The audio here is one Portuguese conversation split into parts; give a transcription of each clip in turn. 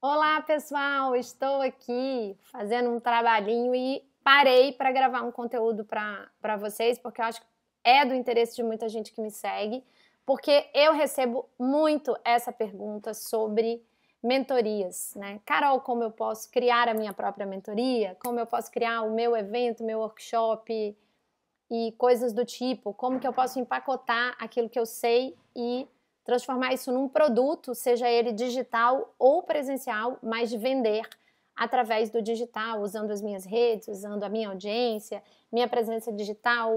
Olá, pessoal, estou aqui fazendo um trabalhinho e parei para gravar um conteúdo para vocês, porque eu acho que é do interesse de muita gente que me segue, porque eu recebo muito essa pergunta sobre mentorias, né? Carol, como eu posso criar a minha própria mentoria? Como eu posso criar o meu evento, meu workshop e coisas do tipo? Como que eu posso empacotar aquilo que eu sei e transformar isso num produto, seja ele digital ou presencial, mas de vender através do digital, usando as minhas redes, usando a minha audiência, minha presença digital,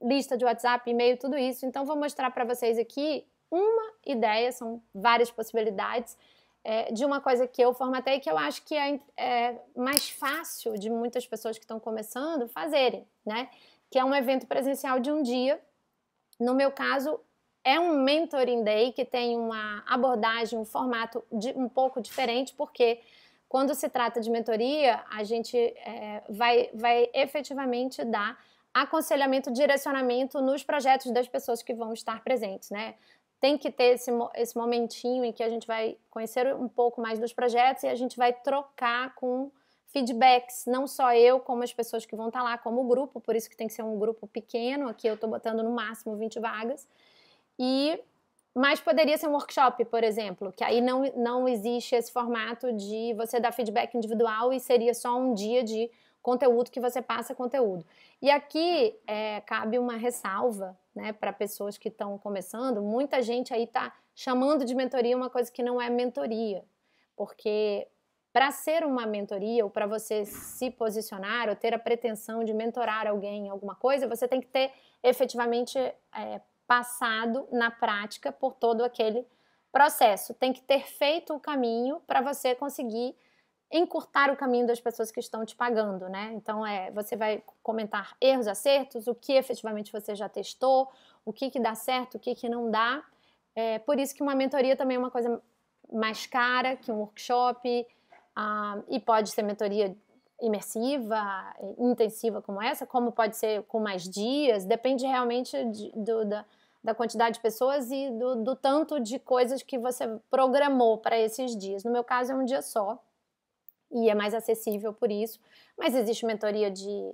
lista de WhatsApp, e-mail, tudo isso. Então, vou mostrar para vocês aqui uma ideia, são várias possibilidades. É, de uma coisa que eu formatei que eu acho que é, é mais fácil de muitas pessoas que estão começando fazerem, né? Que é um evento presencial de um dia. No meu caso, é um mentoring day que tem uma abordagem, um formato de, um pouco diferente, porque quando se trata de mentoria, a gente é, vai, vai efetivamente dar aconselhamento, direcionamento nos projetos das pessoas que vão estar presentes, né? Tem que ter esse, esse momentinho em que a gente vai conhecer um pouco mais dos projetos e a gente vai trocar com feedbacks, não só eu, como as pessoas que vão estar lá, como o grupo, por isso que tem que ser um grupo pequeno, aqui eu estou botando no máximo 20 vagas, e mas poderia ser um workshop, por exemplo, que aí não, não existe esse formato de você dar feedback individual e seria só um dia de conteúdo que você passa conteúdo. E aqui é, cabe uma ressalva né, para pessoas que estão começando. Muita gente aí está chamando de mentoria uma coisa que não é mentoria, porque para ser uma mentoria ou para você se posicionar ou ter a pretensão de mentorar alguém em alguma coisa, você tem que ter efetivamente é, passado na prática por todo aquele processo. Tem que ter feito o caminho para você conseguir encurtar o caminho das pessoas que estão te pagando, né? Então é, você vai comentar erros, acertos, o que efetivamente você já testou, o que que dá certo, o que que não dá. É por isso que uma mentoria também é uma coisa mais cara que um workshop ah, e pode ser mentoria imersiva, é, intensiva como essa, como pode ser com mais dias, depende realmente de, do, da, da, quantidade de pessoas e do, do tanto de coisas que você programou para esses dias. No meu caso, é um dia só e é mais acessível por isso, mas existe mentoria de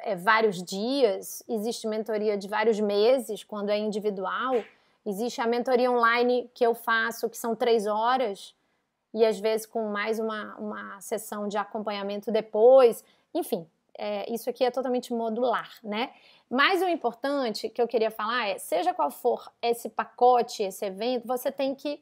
é, vários dias, existe mentoria de vários meses, quando é individual, existe a mentoria online que eu faço, que são três horas e às vezes com mais uma, uma sessão de acompanhamento depois, enfim, é, isso aqui é totalmente modular, né? Mas o importante que eu queria falar é, seja qual for esse pacote, esse evento, você tem que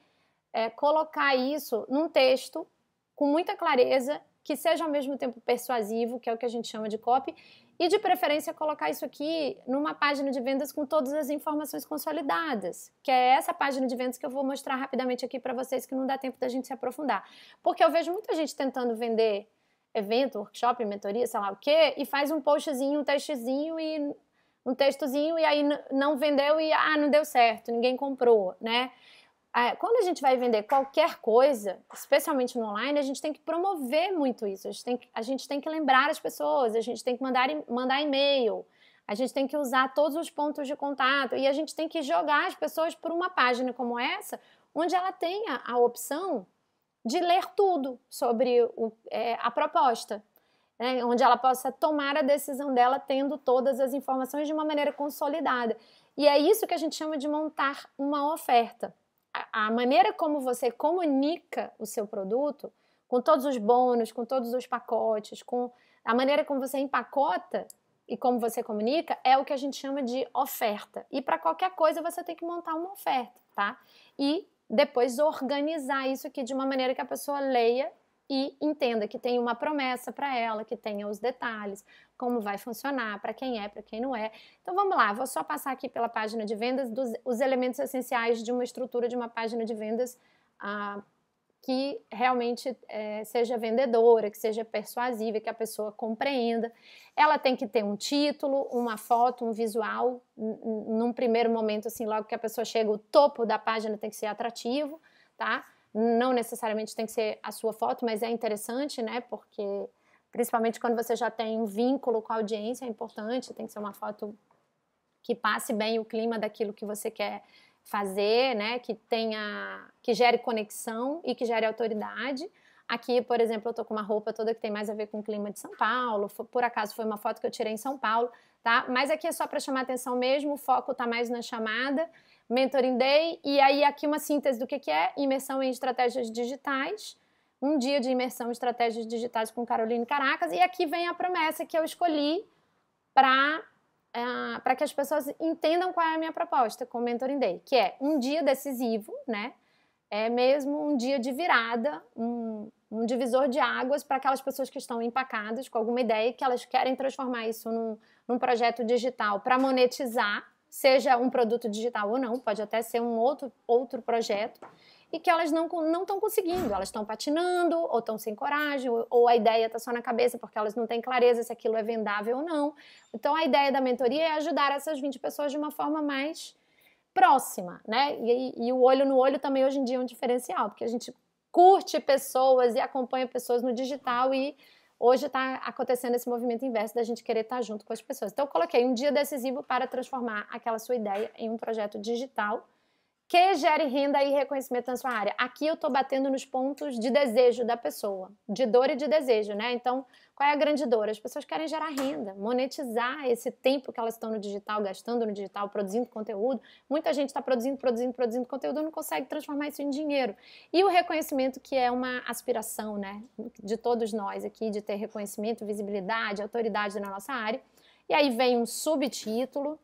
é, colocar isso num texto com muita clareza, que seja ao mesmo tempo persuasivo, que é o que a gente chama de copy, e de preferência colocar isso aqui numa página de vendas com todas as informações consolidadas, que é essa página de vendas que eu vou mostrar rapidamente aqui para vocês que não dá tempo da gente se aprofundar. Porque eu vejo muita gente tentando vender evento, workshop, mentoria, sei lá o quê, e faz um postzinho, um textezinho e um textozinho e aí não vendeu e ah, não deu certo, ninguém comprou, né? quando a gente vai vender qualquer coisa, especialmente no online, a gente tem que promover muito isso. A gente tem que, a gente tem que lembrar as pessoas, a gente tem que mandar, mandar e-mail, a gente tem que usar todos os pontos de contato e a gente tem que jogar as pessoas por uma página como essa, onde ela tenha a opção de ler tudo sobre o, é, a proposta, né? onde ela possa tomar a decisão dela tendo todas as informações de uma maneira consolidada. E é isso que a gente chama de montar uma oferta a maneira como você comunica o seu produto, com todos os bônus, com todos os pacotes, com a maneira como você empacota e como você comunica, é o que a gente chama de oferta. E para qualquer coisa você tem que montar uma oferta, tá? E depois organizar isso aqui de uma maneira que a pessoa leia e entenda que tem uma promessa para ela, que tenha os detalhes, como vai funcionar, para quem é, para quem não é. Então vamos lá, vou só passar aqui pela página de vendas dos, os elementos essenciais de uma estrutura de uma página de vendas ah, que realmente é, seja vendedora, que seja persuasiva, que a pessoa compreenda. Ela tem que ter um título, uma foto, um visual. Num primeiro momento, assim, logo que a pessoa chega, o topo da página tem que ser atrativo, tá? não necessariamente tem que ser a sua foto, mas é interessante, né? Porque principalmente quando você já tem um vínculo com a audiência, é importante, tem que ser uma foto que passe bem o clima daquilo que você quer fazer, né? Que tenha, que gere conexão e que gere autoridade. Aqui, por exemplo, eu tô com uma roupa toda que tem mais a ver com o clima de São Paulo. Por acaso foi uma foto que eu tirei em São Paulo, tá? Mas aqui é só para chamar atenção mesmo, o foco tá mais na chamada Mentoring Day. E aí, aqui uma síntese do que, que é imersão em estratégias digitais. Um dia de imersão em estratégias digitais com Caroline Caracas. E aqui vem a promessa que eu escolhi para uh, eh, para que as pessoas entendam qual é a minha proposta com o Mentoring Day, que é um dia decisivo, né? É mesmo um dia de virada, um, um divisor de águas para aquelas pessoas que estão empacadas com alguma ideia que elas querem transformar isso num, num projeto digital para monetizar seja um produto digital ou não, pode até ser um outro, outro projeto, e que elas não estão conseguindo, elas estão patinando, ou estão sem coragem, ou, ou a ideia está só na cabeça porque elas não têm clareza se aquilo é vendável ou não. Então a ideia da mentoria é ajudar essas 20 pessoas de uma forma mais próxima, né? E, e o olho no olho também hoje em dia é um diferencial, porque a gente curte pessoas e acompanha pessoas no digital e hoje está acontecendo esse movimento inverso da gente querer estar tá junto com as pessoas. Então, eu coloquei um dia decisivo para transformar aquela sua ideia em um projeto digital que gere renda e reconhecimento na sua área. Aqui eu estou batendo nos pontos de desejo da pessoa, de dor e de desejo, né? Então, qual é a grande dor? As pessoas querem gerar renda, monetizar esse tempo que elas estão no digital, gastando no digital, produzindo conteúdo. Muita gente está produzindo, produzindo, produzindo conteúdo não consegue transformar isso em dinheiro. E o reconhecimento, que é uma aspiração, né, de todos nós aqui, de ter reconhecimento, visibilidade, autoridade na nossa área. E aí vem um subtítulo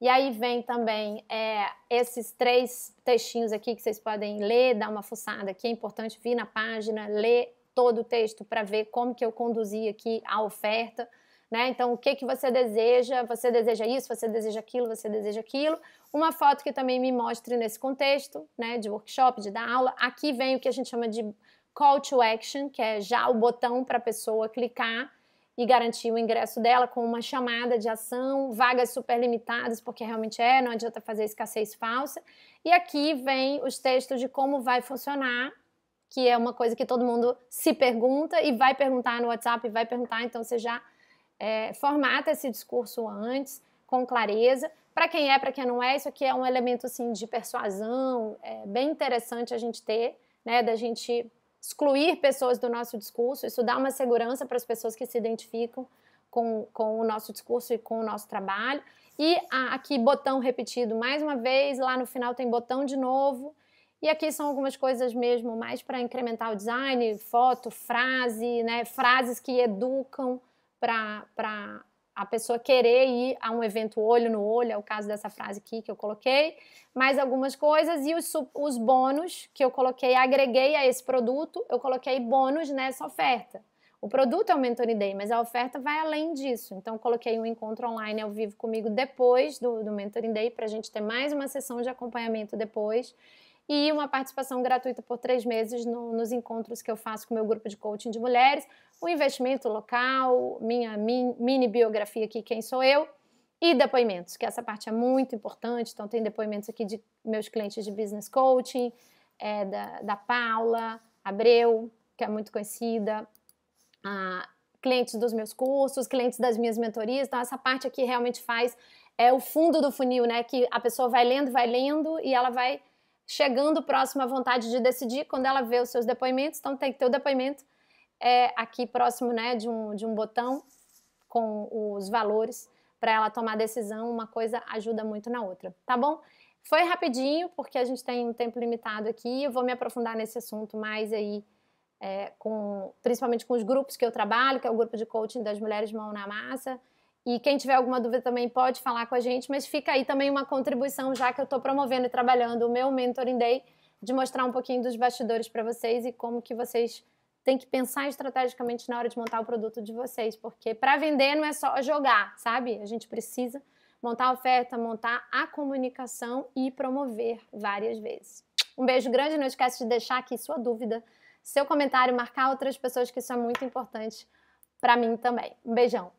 e aí vem também é, esses três textinhos aqui que vocês podem ler, dar uma fuçada aqui. É importante vir na página, ler todo o texto para ver como que eu conduzi aqui a oferta. Né? Então, o que, que você deseja? Você deseja isso, você deseja aquilo, você deseja aquilo. Uma foto que também me mostre nesse contexto, né, de workshop, de dar aula. Aqui vem o que a gente chama de call to action, que é já o botão para a pessoa clicar e garantir o ingresso dela com uma chamada de ação, vagas super limitadas, porque realmente é, não adianta fazer escassez falsa. E aqui vem os textos de como vai funcionar, que é uma coisa que todo mundo se pergunta e vai perguntar no WhatsApp, vai perguntar, então você já é, formata esse discurso antes, com clareza. Para quem é, para quem não é, isso aqui é um elemento assim, de persuasão, é, bem interessante a gente ter, né, da gente excluir pessoas do nosso discurso, isso dá uma segurança para as pessoas que se identificam com, com o nosso discurso e com o nosso trabalho. E a, aqui, botão repetido mais uma vez, lá no final tem botão de novo. E aqui são algumas coisas mesmo mais para incrementar o design, foto, frase, né? Frases que educam para a pessoa querer ir a um evento olho no olho, é o caso dessa frase aqui que eu coloquei, mais algumas coisas e os, os bônus que eu coloquei, agreguei a esse produto, eu coloquei bônus nessa oferta. O produto é o Mentoring Day, mas a oferta vai além disso. Então, coloquei um encontro online ao vivo comigo depois do, do Mentoring Day, para a gente ter mais uma sessão de acompanhamento depois e uma participação gratuita por três meses no, nos encontros que eu faço com o meu grupo de coaching de mulheres, um investimento local, minha min, mini biografia aqui, quem sou eu, e depoimentos, que essa parte é muito importante. Então, tem depoimentos aqui de meus clientes de business coaching, é, da, da Paula Abreu, que é muito conhecida, a, clientes dos meus cursos, clientes das minhas mentorias. Então, essa parte aqui realmente faz. É o fundo do funil, né? Que a pessoa vai lendo, vai lendo e ela vai chegando próximo à vontade de decidir quando ela vê os seus depoimentos. Então tem que ter o depoimento é, aqui próximo né, de, um, de um botão com os valores para ela tomar decisão. Uma coisa ajuda muito na outra, tá bom? Foi rapidinho, porque a gente tem um tempo limitado aqui. Eu vou me aprofundar nesse assunto mais aí, é, com, principalmente com os grupos que eu trabalho, que é o grupo de coaching das mulheres mão na massa. E quem tiver alguma dúvida também pode falar com a gente, mas fica aí também uma contribuição, já que eu estou promovendo e trabalhando o meu Mentoring Day, de mostrar um pouquinho dos bastidores para vocês e como que vocês têm que pensar estrategicamente na hora de montar o produto de vocês, porque para vender não é só jogar, sabe? A gente precisa montar a oferta, montar a comunicação e promover várias vezes. Um beijo grande, não esquece de deixar aqui sua dúvida, seu comentário, marcar outras pessoas, que isso é muito importante para mim também. Um beijão.